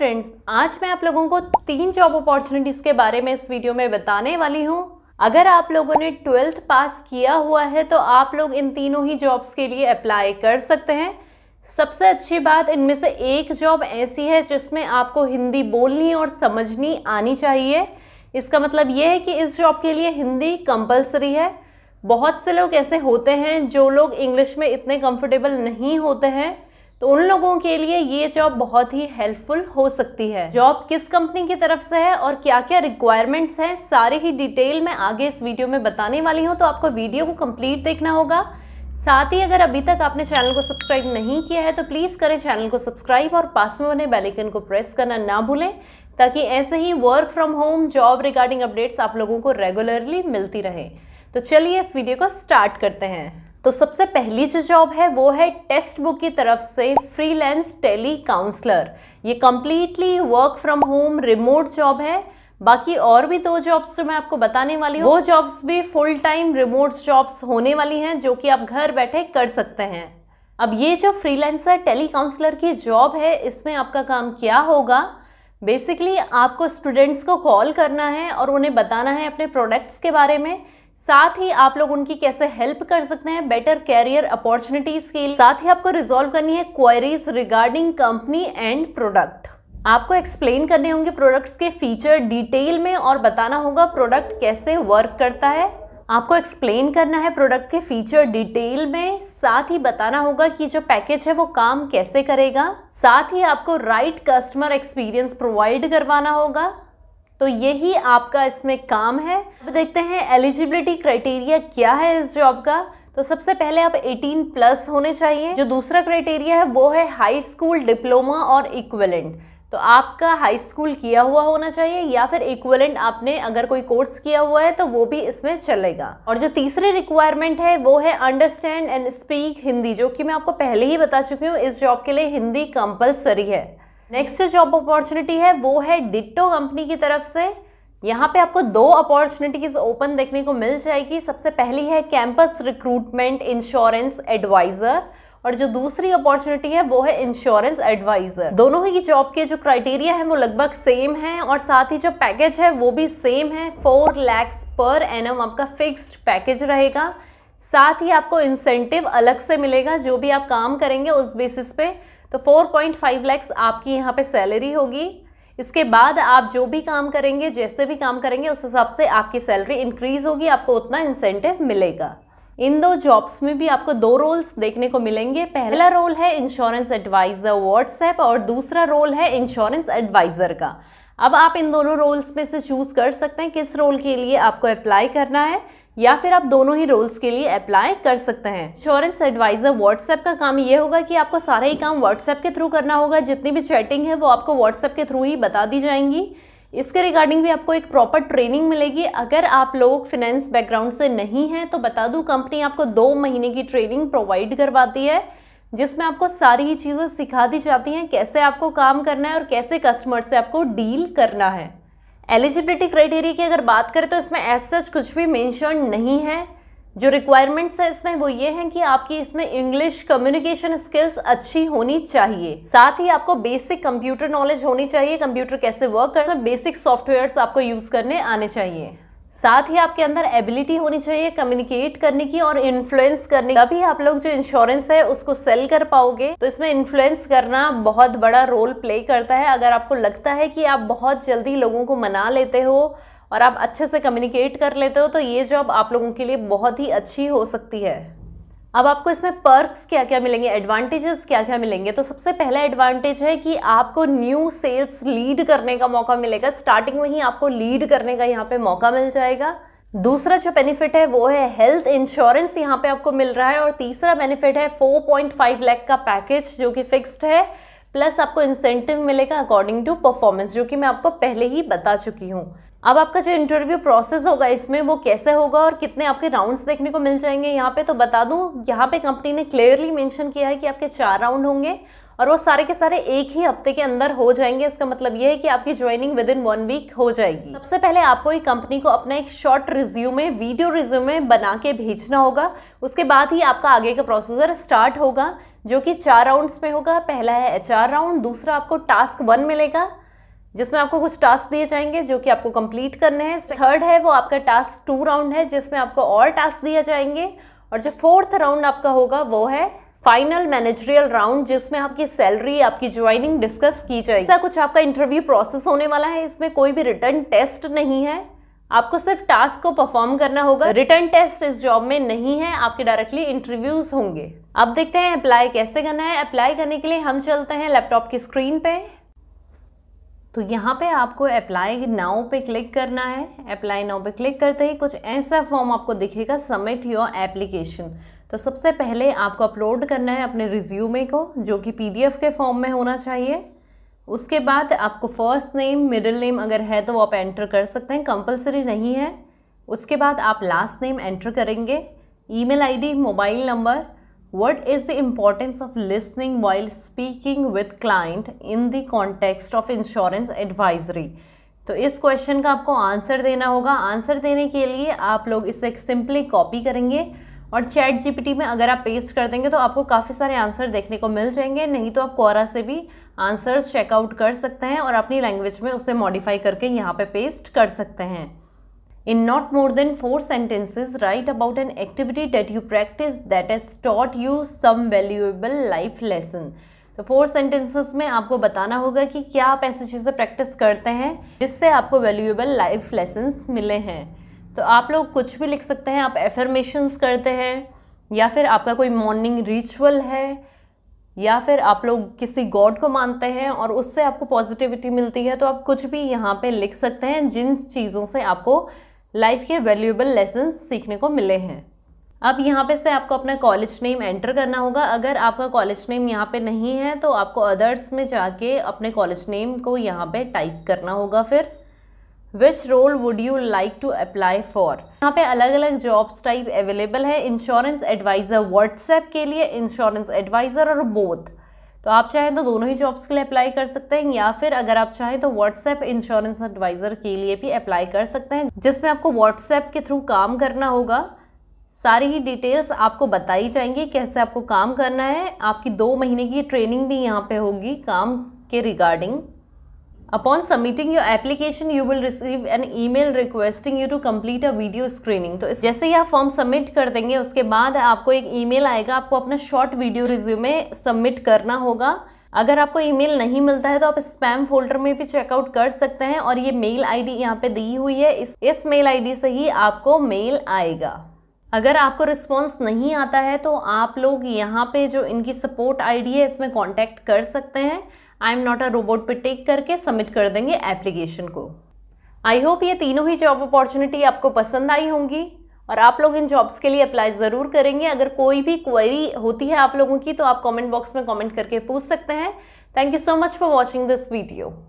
Friends आज मैं आप लोगों को तीन जॉब अपॉर्चुनिटीज़ के बारे में इस वीडियो में बताने वाली हूँ अगर आप लोगों ने ट्वेल्थ पास किया हुआ है तो आप लोग इन तीनों ही जॉब्स के लिए अप्लाई कर सकते हैं सबसे अच्छी बात इनमें से एक जॉब ऐसी है जिसमें आपको हिंदी बोलनी और समझनी आनी चाहिए इसका मतलब ये है कि इस जॉब के लिए हिंदी कंपलसरी है बहुत से लोग ऐसे होते हैं जो लोग इंग्लिश में इतने कंफर्टेबल नहीं होते हैं तो उन लोगों के लिए ये जॉब बहुत ही हेल्पफुल हो सकती है जॉब किस कंपनी की तरफ से है और क्या क्या रिक्वायरमेंट्स हैं सारे ही डिटेल मैं आगे इस वीडियो में बताने वाली हूँ तो आपको वीडियो को कंप्लीट देखना होगा साथ ही अगर अभी तक आपने चैनल को सब्सक्राइब नहीं किया है तो प्लीज़ करें चैनल को सब्सक्राइब और पास में बने बेलाइकन को प्रेस करना ना भूलें ताकि ऐसे ही work from home job regarding updates आप लोगों को रेगुलरली मिलती रहे तो चलिए इस वीडियो को स्टार्ट करते हैं तो सबसे पहली जो जॉब है वो है टेक्स्ट बुक की तरफ से फ्रीलांस टेली काउंसलर ये completely work from home remote job है बाकी और भी दो जॉब्स जो मैं आपको बताने वाली हूँ वो जॉब्स भी फुल टाइम रिमोट जॉब्स होने वाली हैं जो कि आप घर बैठे कर सकते हैं अब ये जो फ्रीलांसर टेली काउंसलर की जॉब है इसमें आपका काम क्या होगा बेसिकली आपको स्टूडेंट्स को कॉल करना है और उन्हें बताना है अपने प्रोडक्ट्स के बारे में साथ ही आप लोग उनकी कैसे हेल्प कर सकते हैं बेटर कैरियर अपॉर्चुनिटीज के लिए साथ ही आपको रिजोल्व करनी है queries regarding company and product आपको एक्सप्लेन करने होंगे प्रोडक्ट्स के फीचर डिटेल में और बताना होगा प्रोडक्ट कैसे वर्क करता है आपको एक्सप्लेन करना है प्रोडक्ट के फीचर डिटेल में साथ ही बताना होगा कि जो पैकेज है वो काम कैसे करेगा साथ ही आपको राइट कस्टमर एक्सपीरियंस प्रोवाइड करवाना होगा तो यही आपका इसमें काम है अब देखते हैं एलिजिबिलिटी क्राइटेरिया क्या है इस जॉब का तो सबसे पहले आप 18 प्लस होने चाहिए जो दूसरा क्राइटेरिया है वो है हाई स्कूल डिप्लोमा और इक्वलेंट तो आपका हाई स्कूल किया हुआ होना चाहिए या फिर इक्वलेंट आपने अगर कोई कोर्स किया हुआ है तो वो भी इसमें चलेगा और जो तीसरी रिक्वायरमेंट है वो है अंडरस्टैंड एंड स्पीक हिंदी जो कि मैं आपको पहले ही बता चुकी हूँ इस जॉब के लिए हिंदी कंपलसरी है नेक्स्ट जो जॉब अपॉर्चुनिटी है वो है डिट्टो कंपनी की तरफ से यहाँ पे आपको दो अपॉर्चुनिटीज ओपन देखने को मिल जाएगी सबसे पहली है कैंपस रिक्रूटमेंट इंश्योरेंस एडवाइज़र और जो दूसरी अपॉर्चुनिटी है वो है इंश्योरेंस एडवाइजर दोनों ही की जॉब के जो क्राइटेरिया है वो लगभग सेम है और साथ ही जो पैकेज है वो भी सेम है फोर लैक्स पर एन आपका फिक्स्ड पैकेज रहेगा साथ ही आपको इंसेंटिव अलग से मिलेगा जो भी आप काम करेंगे उस बेसिस पे तो 4.5 लैक्स आपकी यहाँ पे सैलरी होगी इसके बाद आप जो भी काम करेंगे जैसे भी काम करेंगे उस हिसाब से आपकी सैलरी इंक्रीज होगी आपको उतना इंसेंटिव मिलेगा इन दो जॉब्स में भी आपको दो रोल्स देखने को मिलेंगे पहला रोल है इंश्योरेंस एडवाइज़र व्हाट्सएप और दूसरा रोल है इंश्योरेंस एडवाइज़र का अब आप इन दोनों रोल्स में से चूज़ कर सकते हैं किस रोल के लिए आपको अप्लाई करना है या फिर आप दोनों ही रोल्स के लिए अप्लाई कर सकते हैं इंश्योरेंस एडवाइजर व्हाट्सएप का काम ये होगा कि आपको सारा ही काम व्हाट्सएप के थ्रू करना होगा जितनी भी चैटिंग है वो आपको व्हाट्सएप के थ्रू ही बता दी जाएंगी इसके रिगार्डिंग भी आपको एक प्रॉपर ट्रेनिंग मिलेगी अगर आप लोग फिनेंस बैकग्राउंड से नहीं हैं तो बता दूँ कंपनी आपको दो महीने की ट्रेनिंग प्रोवाइड करवाती है जिसमें आपको सारी ही चीज़ें सिखा दी जाती हैं कैसे आपको काम करना है और कैसे कस्टमर से आपको डील करना है एलिजिबिलिटी क्राइटेरिया की अगर बात करें तो इसमें एज सच कुछ भी मेंशन नहीं है जो रिक्वायरमेंट्स है इसमें वो ये हैं कि आपकी इसमें इंग्लिश कम्युनिकेशन स्किल्स अच्छी होनी चाहिए साथ ही आपको बेसिक कंप्यूटर नॉलेज होनी चाहिए कंप्यूटर कैसे वर्क करना बेसिक सॉफ्टवेयर आपको यूज करने आने चाहिए साथ ही आपके अंदर एबिलिटी होनी चाहिए कम्युनिकेट करने की और इन्फ्लुएंस करने की तभी आप लोग जो इंश्योरेंस है उसको सेल कर पाओगे तो इसमें इन्फ्लुएंस करना बहुत बड़ा रोल प्ले करता है अगर आपको लगता है कि आप बहुत जल्दी लोगों को मना लेते हो और आप अच्छे से कम्युनिकेट कर लेते हो तो ये जॉब आप लोगों के लिए बहुत ही अच्छी हो सकती है अब आपको इसमें पर्क्स क्या क्या मिलेंगे एडवांटेजेस क्या क्या मिलेंगे तो सबसे पहला एडवांटेज है कि आपको न्यू सेल्स लीड करने का मौका मिलेगा स्टार्टिंग में ही आपको लीड करने का यहाँ पे मौका मिल जाएगा दूसरा जो बेनिफिट है वो है हेल्थ इंश्योरेंस यहाँ पे आपको मिल रहा है और तीसरा बेनिफिट है 4.5 लाख का पैकेज जो कि फिक्स्ड है प्लस आपको इंसेंटिव मिलेगा अकॉर्डिंग टू परफॉर्मेंस जो कि मैं आपको पहले ही बता चुकी हूँ अब आपका जो इंटरव्यू प्रोसेस होगा इसमें वो कैसे होगा और कितने आपके राउंड्स देखने को मिल जाएंगे यहाँ पे तो बता दूँ यहाँ पे कंपनी ने क्लियरली मेंशन किया है कि आपके चार राउंड होंगे और वो सारे के सारे एक ही हफ्ते के अंदर हो जाएंगे इसका मतलब ये है कि आपकी joining within one week हो जाएगी सबसे पहले आपको एक कंपनी को अपना एक शॉर्ट रिज्यूमे वीडियो रिज्यूमे बना के भेजना होगा उसके बाद ही आपका आगे का प्रोसीजर स्टार्ट होगा जो कि चार राउंड्स में होगा पहला है एच राउंड दूसरा आपको टास्क वन मिलेगा जिसमें आपको कुछ टास्क दिए जाएंगे जो कि आपको कंप्लीट करने हैं थर्ड है वो आपका टास्क टू राउंड है जिसमें आपको और टास्क दिए जाएंगे और जो फोर्थ राउंड आपका होगा वो है फाइनल मैनेजरियल राउंड जिसमें आपकी सैलरी आपकी ज्वाइनिंग डिस्कस की जाएगी ऐसा कुछ आपका इंटरव्यू प्रोसेस होने वाला है इसमें कोई भी रिटर्न टेस्ट नहीं है आपको सिर्फ टास्क को परफॉर्म करना होगा रिटर्न टेस्ट इस जॉब में नहीं है आपके डायरेक्टली इंटरव्यूज होंगे अब देखते हैं अप्लाई कैसे करना है अप्लाई करने के लिए हम चलते हैं लैपटॉप की स्क्रीन पे तो यहाँ पे आपको अप्लाई नाउ पे क्लिक करना है अप्लाई नाउ पे क्लिक करते ही कुछ ऐसा फॉर्म आपको दिखेगा सबमिट योर एप्लीकेशन तो सबसे पहले आपको अपलोड करना है अपने रिज्यूमे को जो कि पीडीएफ के फॉर्म में होना चाहिए उसके बाद आपको फर्स्ट नेम मिडिल नेम अगर है तो वो आप एंटर कर सकते हैं कंपलसरी नहीं है उसके बाद आप लास्ट नेम एंटर करेंगे email ID mobile number what is the importance of listening while speaking with client in the context of insurance advisory तो इस क्वेश्चन का आपको आंसर देना होगा आंसर देने के लिए आप लोग इसे सिंपली कॉपी करेंगे और चैट जीपीटी में अगर आप पेस्ट कर देंगे तो आपको काफ़ी सारे आंसर देखने को मिल जाएंगे नहीं तो आप कोरा से भी आंसर्स चेकआउट कर सकते हैं और अपनी लैंग्वेज में उसे मॉडिफाई करके यहाँ पे पेस्ट कर सकते हैं In not more than four sentences, write about an activity that you practice that has taught you some valuable life lesson. तो फोर सेंटेंसेस में आपको बताना होगा कि क्या आप ऐसी चीज़ें प्रैक्टिस करते हैं जिससे आपको वैल्यूएबल लाइफ लेसन्स मिले हैं तो आप लोग कुछ भी लिख सकते हैं आप एफर्मेशंस करते हैं या फिर आपका कोई मॉर्निंग रिचुअल है या फिर आप लोग किसी गॉड को मानते हैं और उससे आपको पॉजिटिविटी मिलती है तो आप कुछ भी यहाँ पे लिख सकते हैं जिन चीज़ों से आपको लाइफ के वैल्यूएबल लेसन सीखने को मिले हैं अब यहाँ पे से आपको अपना कॉलेज नेम एंटर करना होगा अगर आपका कॉलेज नेम यहाँ पे नहीं है तो आपको अदर्स में जाके अपने कॉलेज नेम को यहाँ पे टाइप करना होगा फिर which role would you like to apply for यहाँ पे अलग अलग जॉब्स टाइप अवेलेबल है इंश्योरेंस एडवाइज़र व्हाट्सएप के लिए इंश्योरेंस एडवाइज़र और बोथ तो आप चाहें तो दोनों ही जॉब्स के लिए अप्लाई कर सकते हैं या फिर अगर आप चाहें तो व्हाट्सएप इंश्योरेंस एडवाइज़र के लिए भी अप्लाई कर सकते हैं जिसमें आपको व्हाट्सएप के थ्रू काम करना होगा सारी ही डिटेल्स आपको बताई जाएंगी कैसे आपको काम करना है आपकी दो महीने की ट्रेनिंग भी यहाँ पे होगी काम के regarding upon submitting your application you will receive an mail requesting you to complete a video screening तो जैसे ही आप फॉर्म सबमिट कर देंगे उसके बाद आपको एक ई मेल आएगा आपको अपना शॉर्ट वीडियो में सबमिट करना होगा अगर आपको ईमेल नहीं मिलता है तो आप स्पैम फोल्डर में भी चेकआउट कर सकते हैं और ये मेल आईडी यहाँ पे दी हुई है इस इस मेल आईडी से ही आपको मेल आएगा अगर आपको रिस्पॉन्स नहीं आता है तो आप लोग यहाँ पे जो इनकी सपोर्ट आईडी है इसमें कांटेक्ट कर सकते हैं I am not a robot पर टेक करके सबमिट कर देंगे एप्लीकेशन को आई होप ये तीनों ही जॉब अपॉर्चुनिटी आपको पसंद आई होंगी और आप लोग इन जॉब्स के लिए अप्लाई ज़रूर करेंगे अगर कोई भी क्वेरी होती है आप लोगों की तो आप कमेंट बॉक्स में कमेंट करके पूछ सकते हैं thank you so much for watching this video